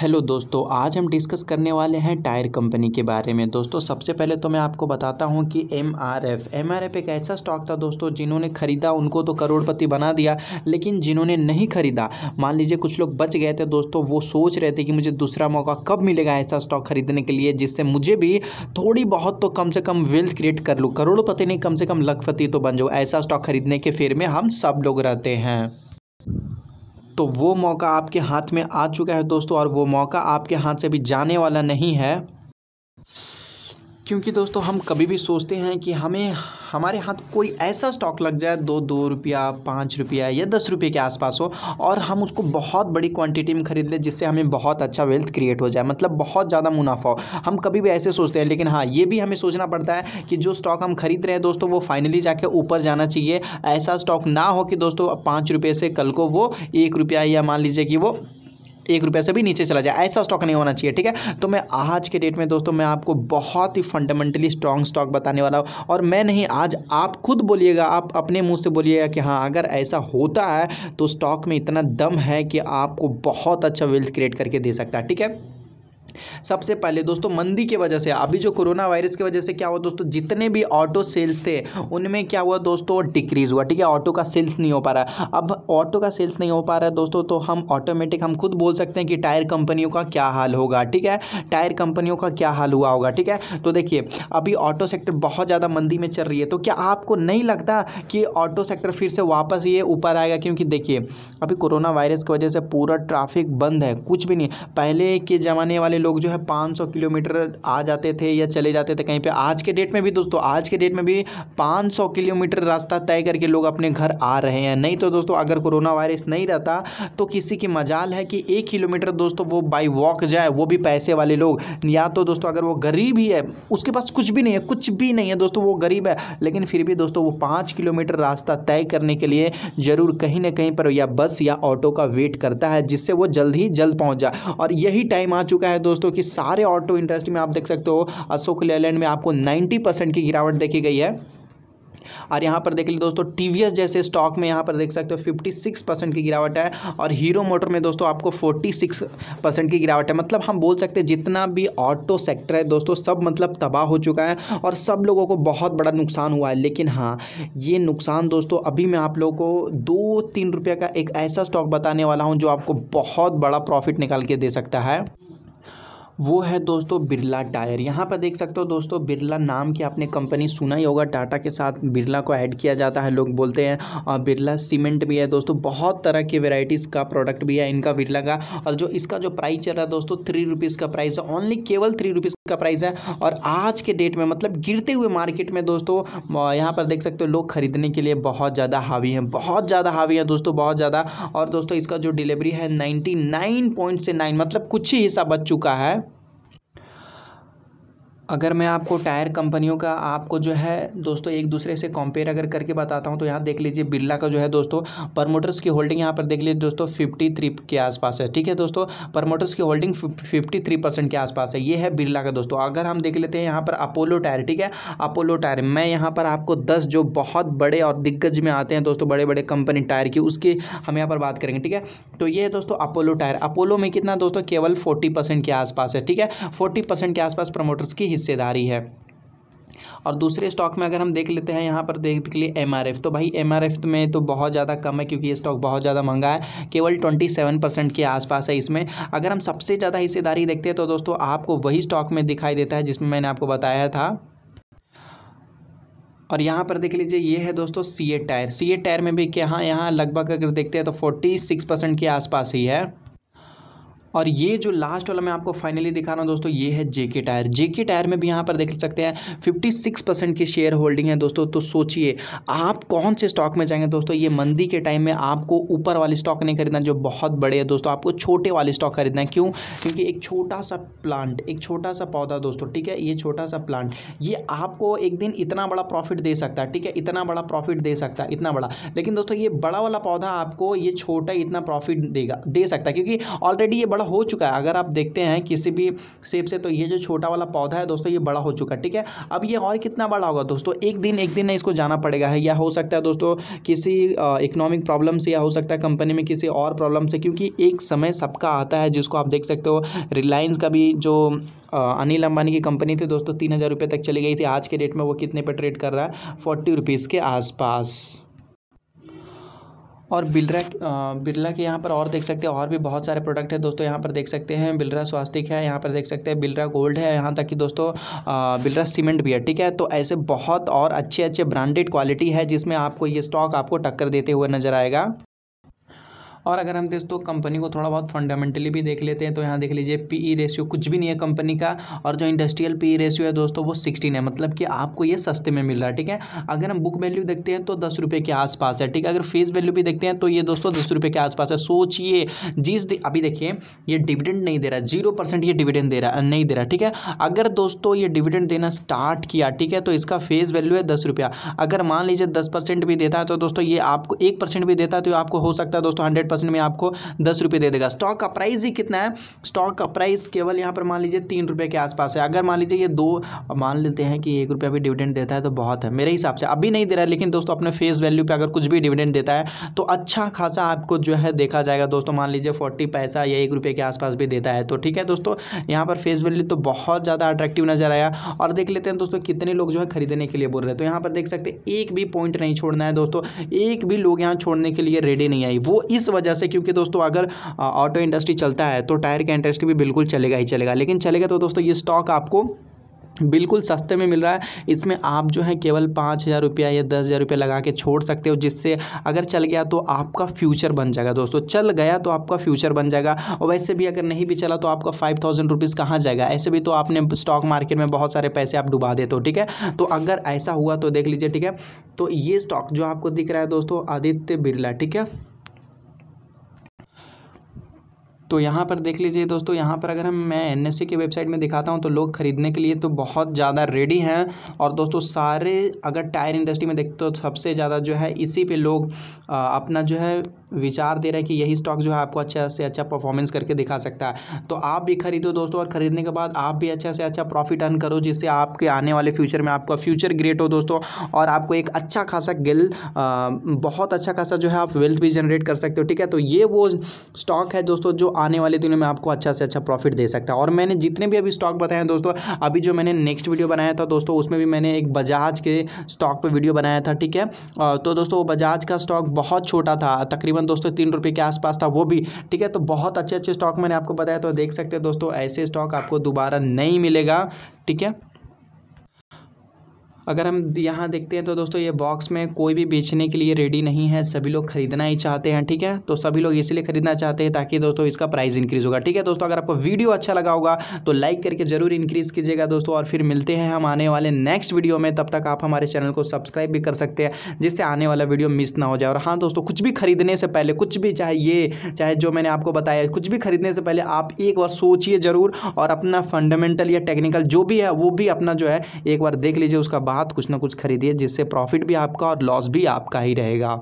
hello दोस्तों आज हम डिस्कस करने वाले हैं टायर कंपनी के बारे में दोस्तों सबसे पहले तो मैं आपको बताता हूं कि M R F M R F एक ऐसा स्टॉक था दोस्तों जिन्होंने ख़रीदा उनको तो करोड़पति बना दिया लेकिन जिन्होंने नहीं ख़रीदा मान लीजिए कुछ लोग बच गए थे दोस्तों वो सोच रहे थे कि मुझे दूसरा मौका कब मिलेगा ऐसा स्टॉक खरीदने के लिए जिससे मुझे भी थोड़ी बहुत तो कम से कम वेल्थ क्रिएट कर लूँ करोड़पति नहीं कम से कम लखपति तो बन जाऊँ ऐसा स्टॉक खरीदने के फेर में हम सब लोग रहते हैं तो वो मौका आपके हाथ में आ चुका है दोस्तों और वो मौका आपके हाथ से अभी जाने वाला नहीं है क्योंकि दोस्तों हम कभी भी सोचते हैं कि हमें हमारे हाथ कोई ऐसा स्टॉक लग जाए दो दो रुपया पाँच रुपया या दस रुपये के आसपास हो और हम उसको बहुत बड़ी क्वांटिटी में खरीद लें जिससे हमें बहुत अच्छा वेल्थ क्रिएट हो जाए मतलब बहुत ज़्यादा मुनाफा हो हम कभी भी ऐसे सोचते हैं लेकिन हाँ ये भी हमें सोचना पड़ता है कि जो स्टॉक हम खरीद रहे हैं दोस्तों वो फाइनली जाके ऊपर जाना चाहिए ऐसा स्टॉक ना हो कि दोस्तों पाँच रुपये से कल को वो एक रुपया या मान लीजिए कि वो एक रुपये से भी नीचे चला जाए ऐसा स्टॉक नहीं होना चाहिए ठीक है तो मैं आज के डेट में दोस्तों मैं आपको बहुत ही फंडामेंटली स्ट्रॉन्ग स्टॉक बताने वाला हूँ और मैं नहीं आज आप खुद बोलिएगा आप अपने मुँह से बोलिएगा कि हाँ अगर ऐसा होता है तो स्टॉक में इतना दम है कि आपको बहुत अच्छा वेल्थ क्रिएट करके दे सकता है ठीक है सबसे पहले दोस्तों मंदी की वजह से अभी जो कोरोना वायरस की वजह से क्या हुआ दोस्तों जितने भी ऑटो सेल्स थे उनमें क्या हुआ दोस्तों डिक्रीज हुआ ठीक है ऑटो का सेल्स नहीं हो पा रहा अब ऑटो का सेल्स नहीं हो पा रहा है दोस्तों तो हम ऑटोमेटिक हम खुद बोल सकते हैं कि टायर कंपनियों का क्या हाल होगा ठीक है टायर कंपनियों का क्या हाल हुआ होगा ठीक है तो देखिए अभी ऑटो सेक्टर बहुत ज़्यादा मंदी में चल रही है तो क्या आपको नहीं लगता कि ऑटो सेक्टर फिर से वापस ये ऊपर आएगा क्योंकि देखिए अभी कोरोना वायरस की वजह से पूरा ट्रैफिक बंद है कुछ भी नहीं पहले के ज़माने वाले लोग जो है 500 किलोमीटर आ जाते थे या चले जाते थे कहीं पे आज के डेट में भी दोस्तों आज के डेट में भी 500 किलोमीटर रास्ता तय करके लोग अपने घर आ रहे हैं नहीं तो दोस्तों अगर कोरोना वायरस नहीं रहता तो किसी की मजाल है कि एक किलोमीटर दोस्तों वो बाई वॉक जाए वो भी पैसे वाले लोग या तो दोस्तों अगर वो गरीब ही है उसके पास कुछ भी नहीं है कुछ भी नहीं है दोस्तों वो गरीब है लेकिन फिर भी दोस्तों वो पाँच किलोमीटर रास्ता तय करने के लिए ज़रूर कहीं ना कहीं पर या बस या ऑटो का वेट करता है जिससे वो जल्द ही जल्द पहुँच जाए और यही टाइम आ चुका है दोस्तों दोस्तों कि सारे ऑटो इंडस्ट्री में आप देख सकते हो अशोक लेलैंड में आपको नाइन्टी परसेंट की गिरावट देखी गई है और यहाँ पर देख लीजिए दोस्तों टीवीएस जैसे स्टॉक में यहाँ पर देख सकते हो 56 परसेंट की गिरावट है और हीरो मोटर में दोस्तों आपको 46 परसेंट की गिरावट है मतलब हम बोल सकते हैं जितना भी ऑटो सेक्टर है दोस्तों सब मतलब तबाह हो चुका है और सब लोगों को बहुत बड़ा नुकसान हुआ है लेकिन हाँ ये नुकसान दोस्तों अभी मैं आप लोगों को दो तीन रुपये का एक ऐसा स्टॉक बताने वाला हूँ जो आपको बहुत बड़ा प्रॉफिट निकाल के दे सकता है वो है दोस्तों बिरला टायर यहाँ पर देख सकते हो दोस्तों बिरला नाम की आपने कंपनी सुना ही होगा टाटा के साथ बिरला को ऐड किया जाता है लोग बोलते हैं और बिरला सीमेंट भी है दोस्तों बहुत तरह की वेराइटीज़ का प्रोडक्ट भी है इनका बिरला का और जो इसका जो प्राइस चल रहा है दोस्तों थ्री रुपीज़ का प्राइस है ओनली केवल थ्री रुपीज़ का प्राइस है और आज के डेट में मतलब गिरते हुए मार्केट में दोस्तों यहाँ पर देख सकते हो लोग खरीदने के लिए बहुत ज़्यादा हावी हैं बहुत ज़्यादा हावी है दोस्तों बहुत ज़्यादा और दोस्तों इसका जो डिलीवरी है नाइन्टी नाइन पॉइंट से नाइन मतलब कुछ ही हिस्सा बच चुका है अगर मैं आपको टायर कंपनियों का आपको जो है दोस्तों एक दूसरे से कंपेयर अगर करके बताता हूँ तो यहाँ देख लीजिए बिरला का जो है दोस्तों परमोटर्स की होल्डिंग यहाँ पर देख लीजिए दोस्तों फिफ्टी थ्री के आसपास है ठीक है दोस्तों परमोटर्स की होल्डिंग फिफ्टी थ्री परसेंट के आसपास है ये है बिरला का दोस्तों अगर हम देख लेते हैं यहाँ पर अपोलो टायर ठीक है अपोलो टायर मैं यहाँ पर आपको दस जो बहुत बड़े और दिग्गज में आते हैं दोस्तों बड़े बड़े कंपनी टायर की उसकी हम यहाँ पर बात करेंगे ठीक है तो ये है दोस्तों अपोलो टायर अपोलो में कितना दोस्तों केवल फोर्टी के आसपास है ठीक है फोर्टी के आसपास प्रमोटर्स की हिस्सेदारी है और दूसरे स्टॉक में अगर हम देख लेते हैं यहाँ पर देख के लिए एम तो भाई एम में तो बहुत ज़्यादा कम है क्योंकि ये स्टॉक बहुत ज़्यादा महंगा है केवल ट्वेंटी सेवन परसेंट के आसपास है इसमें अगर हम सबसे ज़्यादा हिस्सेदारी देखते हैं तो दोस्तों आपको वही स्टॉक में दिखाई देता है जिसमें मैंने आपको बताया था और यहाँ पर देख लीजिए ये है दोस्तों सी ए टायर सी ए टायर में भी क्या हाँ यहाँ लगभग अगर देखते हैं तो फोर्टी सिक्स परसेंट के आसपास ही है और ये जो लास्ट वाला मैं आपको फाइनली दिखा रहा हूँ दोस्तों ये है जेके टायर जेके टायर में भी यहाँ पर देख सकते हैं सिक्स परसेंट की शेयर होल्डिंग है दोस्तों तो सोचिए आप कौन से स्टॉक में जाएंगे दोस्तों ये मंदी के टाइम में आपको ऊपर वाले स्टॉक नहीं खरीदना जो बहुत बड़े है दोस्तों आपको छोटे वाले स्टॉक खरीदना है क्यों क्योंकि एक छोटा सा प्लांट एक छोटा सा पौधा दोस्तों ठीक है ये छोटा सा प्लांट ये आपको एक दिन इतना बड़ा प्रॉफिट दे सकता है ठीक है इतना बड़ा प्रॉफिट दे सकता है इतना बड़ा लेकिन दोस्तों ये बड़ा वाला पौधा आपको ये छोटा इतना प्रॉफिट देगा दे सकता है क्योंकि ऑलरेडी ये बड़ा बड़ा हो चुका है अगर आप देखते हैं किसी भी सेब से तो ये जो छोटा वाला पौधा है दोस्तों ये बड़ा हो चुका है ठीक है अब ये और कितना बड़ा होगा दोस्तों एक दिन एक दिन इसको जाना पड़ेगा है या हो सकता है दोस्तों किसी इकोनॉमिक प्रॉब्लम से या हो सकता है कंपनी में किसी और प्रॉब्लम से क्योंकि एक समय सबका आता है जिसको आप देख सकते हो रिलायंस का भी जो अनिल अंबानी की कंपनी थी दोस्तों तीन हज़ार रुपये तक चली गई थी आज के डेट में वो कितने पे ट्रेड कर रहा है फोर्टी रुपीज़ के आसपास और बिलरा बिरला के यहाँ पर और देख सकते हैं और भी बहुत सारे प्रोडक्ट है दोस्तों यहाँ पर देख सकते हैं बिलरा स्वास्तिक है यहाँ पर देख सकते हैं बिलरा गोल्ड है यहाँ तक कि दोस्तों बिलरा सीमेंट भी है ठीक है तो ऐसे बहुत और अच्छे अच्छे ब्रांडेड क्वालिटी है जिसमें आपको ये स्टॉक आपको टक्कर देते हुए नजर आएगा और अगर हम दोस्तों कंपनी को थोड़ा बहुत फंडामेंटली भी देख लेते हैं तो यहाँ देख लीजिए पी रेशियो e कुछ भी नहीं है कंपनी का और जो इंडस्ट्रियल पी रेशियो है दोस्तों वो सिक्सटीन है मतलब कि आपको ये सस्ते में मिल रहा है ठीक है अगर हम बुक वैल्यू देखते हैं तो दस रुपये के आसपास है ठीक है अगर फेस वैल्यू भी देखते हैं तो ये दोस्तों दस रुपये के आसपास है सोचिए जिस अभी देखिए ये डिविडेंड नहीं दे रहा जीरो परसेंट ये डिविडेंड दे रहा नहीं दे रहा ठीक है अगर दोस्तों ये डिविडेंड देना स्टार्ट किया ठीक है तो इसका फेस वैल्यू है दस रुपया अगर मान लीजिए दस परसेंट भी देता है तो दोस्तों ये आपको एक परसेंट भी देता है तो आपको हो सकता है दोस्तों हंड्रेड परसेंट में आपको दस रुपये दे देगा स्टॉक का प्राइस ही कितना है स्टॉक का प्राइस केवल यहाँ पर मान लीजिए तीन रुपये के आसपास है अगर मान लीजिए ये दो मान लेते हैं कि एक रुपया भी डिविडेंड देता है तो बहुत है मेरे हिसाब से अभी नहीं दे रहा है लेकिन दोस्तों अपने फेस वैल्यू पर अगर कुछ भी डिविडेंड देता है तो अच्छा खासा आपको जो है देखा जाएगा दोस्तों मान लीजिए फोर्टी पैसा या एक रुपये के आसपास भी देता है तो ठीक है दोस्तों यहाँ पर फेस वैल्यू तो बहुत ज़्यादा अट्रैक्टिव नजर आया और देख लेते हैं दोस्तों कितने लोग जो है खरीदने के लिए बोल रहे हैं तो यहाँ पर देख सकते हैं एक भी पॉइंट नहीं छोड़ना है दोस्तों एक भी लोग यहाँ छोड़ने के लिए रेडी नहीं आई वो इस वजह वजह से क्योंकि दोस्तों अगर ऑटो इंडस्ट्री चलता है तो टायर का इंडस्ट्री भी बिल्कुल चलेगा ही चलेगा लेकिन चलेगा तो दोस्तों ये स्टॉक आपको बिल्कुल सस्ते में मिल रहा है इसमें आप जो है केवल पाँच हज़ार रुपया या दस हज़ार रुपया लगा के छोड़ सकते हो जिससे अगर चल गया तो आपका फ्यूचर बन जाएगा दोस्तों चल गया तो आपका फ्यूचर बन जाएगा और वैसे भी अगर नहीं भी चला तो आपका फाइव थाउजेंड रुपीज़ कहाँ जाएगा ऐसे भी तो आपने स्टॉक मार्केट में बहुत सारे पैसे आप डुबा देते हो ठीक है तो अगर ऐसा हुआ तो देख लीजिए ठीक है तो ये स्टॉक जो आपको दिख रहा है दोस्तों आदित्य बिरला ठीक है तो यहाँ पर देख लीजिए दोस्तों यहाँ पर अगर हम मैं एन की वेबसाइट में दिखाता हूँ तो लोग खरीदने के लिए तो बहुत ज़्यादा रेडी हैं और दोस्तों सारे अगर टायर इंडस्ट्री में देखते तो सबसे ज़्यादा जो है इसी पे लोग अपना जो है विचार दे रहे हैं कि यही स्टॉक जो है आपको अच्छा से अच्छा परफॉर्मेंस करके दिखा सकता है तो आप भी खरीदो दोस्तों और खरीदने के बाद आप भी अच्छा से अच्छा प्रॉफिट अर्न करो जिससे आपके आने वाले फ्यूचर में आपका फ्यूचर ग्रेट हो दोस्तों और आपको एक अच्छा खासा गिल बहुत अच्छा खासा जो है आप वेल्थ भी जनरेट कर सकते हो ठीक है तो ये वो स्टॉक है दोस्तों जो आने वाले दिनों में आपको अच्छा से अच्छा प्रॉफिट दे सकता है और मैंने जितने भी अभी स्टॉक बताए हैं दोस्तों अभी जो मैंने नेक्स्ट वीडियो बनाया था दोस्तों उसमें भी मैंने एक बजाज के स्टॉक पर वीडियो बनाया था ठीक है तो दोस्तों वो बजाज का स्टॉक बहुत छोटा था तकरीबन दोस्तों तीन रुपये के आसपास था वो भी ठीक है तो बहुत अच्छे अच्छे स्टॉक मैंने आपको बताया तो देख सकते हैं दोस्तों ऐसे स्टॉक आपको दोबारा नहीं मिलेगा ठीक है अगर हम यहाँ देखते हैं तो दोस्तों ये बॉक्स में कोई भी बेचने के लिए रेडी नहीं है सभी लोग खरीदना ही चाहते हैं ठीक है तो सभी लोग इसलिए खरीदना चाहते हैं ताकि दोस्तों इसका प्राइस इंक्रीज़ होगा ठीक है दोस्तों अगर आपको वीडियो अच्छा लगा होगा तो लाइक करके ज़रूर इंक्रीज़ कीजिएगा दोस्तों और फिर मिलते हैं हम आने वाले नेक्स्ट वीडियो में तब तक आप हमारे चैनल को सब्सक्राइब भी कर सकते हैं जिससे आने वाला वीडियो मिस ना हो जाए और हाँ दोस्तों कुछ भी खरीदने से पहले कुछ भी चाहे ये चाहे जो मैंने आपको बताया कुछ भी खरीदने से पहले आप एक बार सोचिए ज़रूर और अपना फंडामेंटल या टेक्निकल जो भी है वो भी अपना जो है एक बार देख लीजिए उसका बाद कुछ ना कुछ खरीदिए जिससे प्रॉफिट भी आपका और लॉस भी आपका ही रहेगा